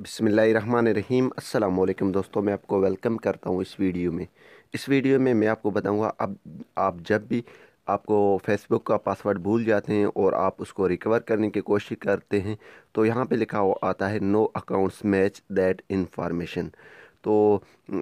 रहीम अल्लाम दोस्तों मैं आपको वेलकम करता हूँ इस वीडियो में इस वीडियो में मैं आपको बताऊँगा अब आप जब भी आपको फेसबुक का पासवर्ड भूल जाते हैं और आप उसको रिकवर करने की कोशिश करते हैं तो यहाँ पे लिखा हुआ आता है no accounts match that information तो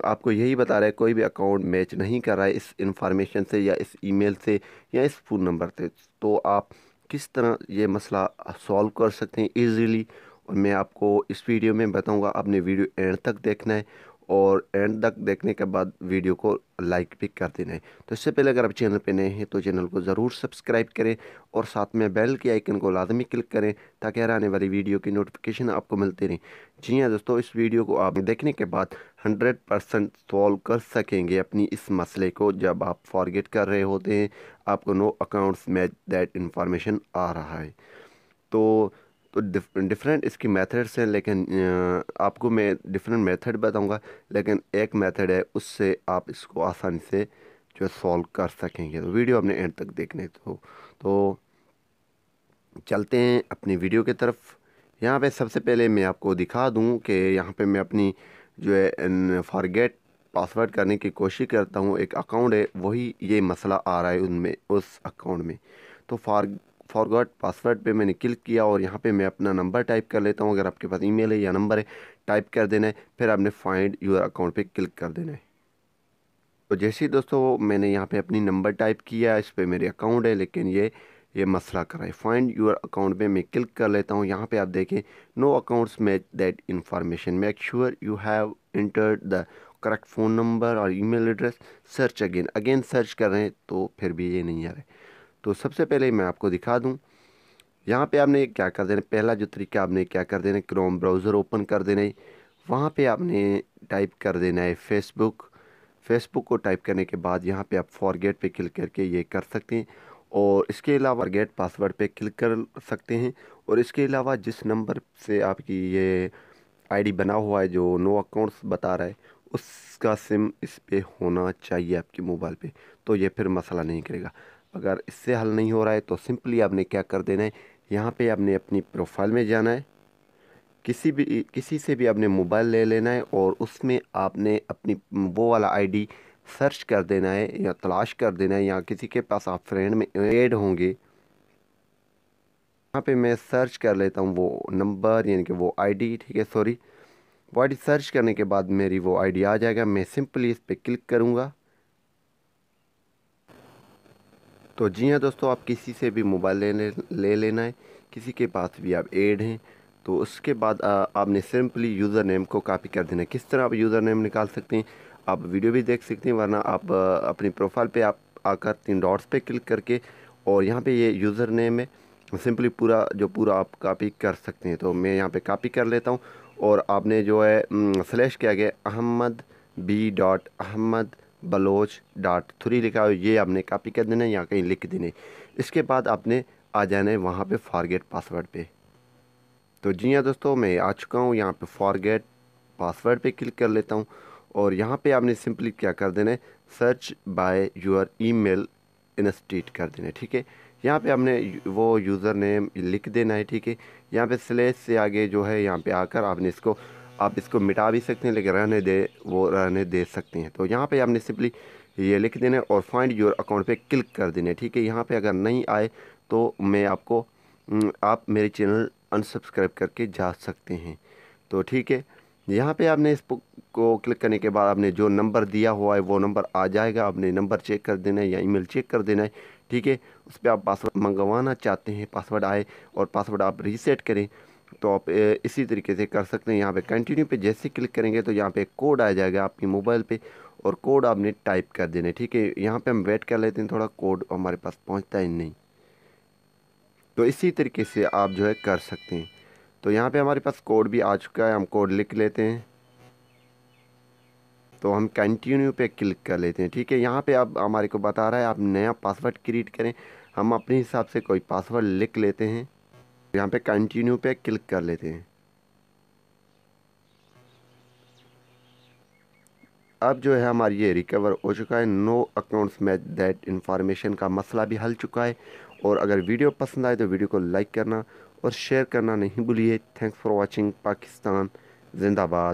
आपको यही बता रहा है कोई भी अकाउंट मैच नहीं कर रहा है इस इंफॉर्मेशन से या इस ईमेल से या इस फ़ोन नंबर से तो आप किस तरह ये मसला सॉल्व कर सकते हैं ईज़िली और मैं आपको इस वीडियो में बताऊंगा आपने वीडियो एंड तक देखना है और एंड तक देखने के बाद वीडियो को लाइक भी कर देना है तो इससे पहले अगर आप चैनल पर नए हैं तो चैनल को ज़रूर सब्सक्राइब करें और साथ में बेल के आइकन को लाजमी क्लिक करें ताकि हर आने वाली वीडियो की नोटिफिकेशन आपको मिलती रहे जी हाँ दोस्तों इस वीडियो को आप देखने के बाद हंड्रेड परसेंट सॉल्व कर सकेंगे अपनी इस मसले को जब आप फॉरगेट कर रहे होते हैं आपको no accounts match that information आ रहा है तो तो डिफरेंट इसकी मेथड्स हैं लेकिन आपको मैं डिफरेंट मेथड बताऊंगा लेकिन एक मेथड है उससे आप इसको आसानी से जो है सॉल्व कर सकेंगे तो वीडियो अपने एंड तक देखने तो तो चलते हैं अपनी वीडियो की तरफ यहाँ पे सबसे पहले मैं आपको दिखा दूँ कि यहाँ पे मैं अपनी जो है फॉरगेट पासवर्ड करने की कोशिश करता हूँ एक अकाउंट है वही ये मसला आ रहा है उनमें उस अकाउंट में तो फार फॉरगॉट पासवर्ड पे मैंने क्लिक किया और यहाँ पे मैं अपना नंबर टाइप कर लेता हूँ अगर आपके पास ईमेल है या नंबर है टाइप कर देना है फिर आपने फाइंड योर अकाउंट पे क्लिक कर देना है तो जैसे ही दोस्तों मैंने यहाँ पे अपनी नंबर टाइप किया इस पर मेरे अकाउंट है लेकिन ये ये मसला कर रहा है फाइंड योर अकाउंट पर मैं क्लिक कर लेता हूँ यहाँ पे आप देखें no accounts match that information make sure you have entered the correct phone number और email address search again again search कर रहे हैं तो फिर भी ये नहीं आ रहा है तो सबसे पहले मैं आपको दिखा दूँ यहाँ पे आपने क्या कर देना पहला जो तरीका आपने क्या कर देना क्रोम ब्राउज़र ओपन कर देना है वहाँ पे आपने टाइप कर देना है फेसबुक फेसबुक को टाइप करने के बाद यहाँ पे आप फॉरगेट पे क्लिक करके ये कर सकते हैं और इसके अलावा गेट पासवर्ड पे क्लिक कर सकते हैं और इसके अलावा जिस नंबर से आपकी ये आईडी बना हुआ है जो नो अकाउंट्स बता रहा है उसका सिम इस पर होना चाहिए आपके मोबाइल पे तो ये फिर मसला नहीं करेगा अगर इससे हल नहीं हो रहा है तो सिंपली आपने क्या कर देना है यहाँ पे आपने अपनी प्रोफाइल में जाना है किसी भी किसी से भी आपने मोबाइल ले लेना है और उसमें आपने अपनी वो वाला आईडी सर्च कर देना है या तलाश कर देना है या किसी के पास आप फ्रेंड में एड होंगे यहाँ पे मैं सर्च कर लेता हूँ वो नंबर यानी कि वो आई ठीक है सॉरी वो आईडी सर्च करने के बाद मेरी वो आई आ जाएगा मैं सिंपली इस पर क्लिक करूँगा तो जी हाँ दोस्तों आप किसी से भी मोबाइल लेने ले लेना है किसी के पास भी आप एड हैं तो उसके बाद आ, आपने सिंपली यूज़र नेम को कॉपी कर देना किस तरह आप यूज़र नेम निकाल सकते हैं आप वीडियो भी देख सकते हैं वरना आप अपनी प्रोफाइल पे आप आकर तीन डॉट्स पे क्लिक करके और यहाँ पे ये यूज़र नेम है सिंपली पूरा जो पूरा आप कापी कर सकते हैं तो मैं यहाँ पे कापी कर लेता हूँ और आपने जो है स्लैश किया गया Ahmad B dot Ahmad Baloch dot three लिखा हो ये आपने कॉपी कर देना है या कहीं लिख देने इसके बाद आपने आ जाना है वहाँ पे फॉरगेट पासवर्ड पे तो जी हाँ दोस्तों मैं आ चुका हूँ यहाँ पे फॉरगेट पासवर्ड पे क्लिक कर लेता हूँ और यहाँ पे आपने सिंपली क्या कर देना है search by your email instead कर देना है ठीक है यहाँ पे आपने वो यूज़र नेम लिख देना है ठीक है यहाँ पे स्लेज से आगे जो है यहाँ पे आकर आपने इसको आप इसको मिटा भी सकते हैं लेकिन रहने दे वो रहने दे सकते हैं तो यहाँ पे आपने सिंपली ये लिख देना है और फाइंड योर अकाउंट पे क्लिक कर देना है ठीक है यहाँ पे अगर नहीं आए तो मैं आपको आप मेरे चैनल अनसब्सक्राइब करके जा सकते हैं तो ठीक है यहाँ पे आपने इस को क्लिक करने के बाद आपने जो नंबर दिया हुआ है वो नंबर आ जाएगा आपने नंबर चेक कर देना है या ईमेल चेक कर देना है ठीक है उस पर आप पासवर्ड मंगवाना चाहते हैं पासवर्ड आए और पासवर्ड आप रीसेट करें तो आप इसी तरीके से कर सकते हैं यहाँ पे कंटिन्यू पे जैसे क्लिक करेंगे तो यहाँ पे कोड आ जाएगा आपके मोबाइल पे और कोड आपने टाइप कर देना है ठीक है यहाँ पे हम वेट कर लेते हैं थोड़ा कोड हमारे पास पहुँचता ही नहीं तो इसी तरीके से आप जो है कर सकते हैं तो यहाँ पे हमारे पास कोड भी आ चुका है हम कोड लिख लेते हैं तो हम कंटिन्यू पे क्लिक कर लेते हैं ठीक है यहाँ पे अब हमारे को बता रहा है आप नया पासवर्ड क्रिएट करें हम अपने हिसाब से कोई पासवर्ड लिख लेते हैं यहाँ पे कंटिन्यू पे क्लिक कर लेते हैं अब जो है हमारी ये रिकवर हो चुका है नो अकाउंट्स में दैट इन्फॉर्मेशन का मसला भी हल चुका है और अगर वीडियो पसंद आए तो वीडियो को लाइक करना और शेयर करना नहीं भूलिए थैंक्स फॉर वाचिंग पाकिस्तान जिंदाबाद